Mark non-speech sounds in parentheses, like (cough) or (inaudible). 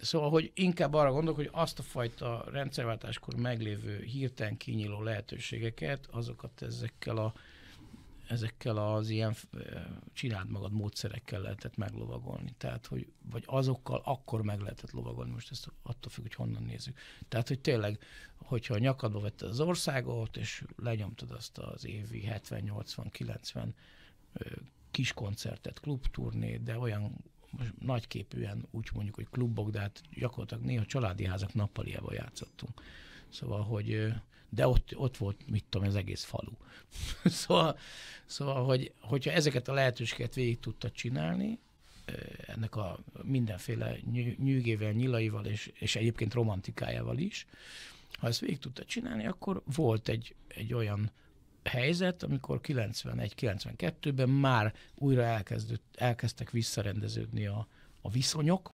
Szóval, hogy inkább arra gondolok, hogy azt a fajta rendszerváltáskor meglévő hirtelen kinyíló lehetőségeket, azokat ezekkel a ezekkel az ilyen eh, csináld magad módszerekkel lehetett meglovagolni. Tehát, hogy, vagy azokkal akkor meg lehetett lovagolni, most ezt attól függ, hogy honnan nézzük. Tehát, hogy tényleg, hogyha a nyakadba vetted az országot, és lenyomtad azt az évi 70-80-90 kis koncertet, klubturné, de olyan most nagyképűen úgy mondjuk, hogy klubok, de hát gyakorlatilag néha családi házak nappaliába játszottunk. Szóval, hogy de ott, ott volt, mit tudom, az egész falu. (laughs) szóval, szóval hogy, hogyha ezeket a lehetőséget végig tudta csinálni, ennek a mindenféle nyűgével, nyilaival és, és egyébként romantikájával is, ha ezt végig tudta csinálni, akkor volt egy, egy olyan helyzet, amikor 91-92-ben már újra elkezdett, elkezdtek visszarendeződni a, a viszonyok,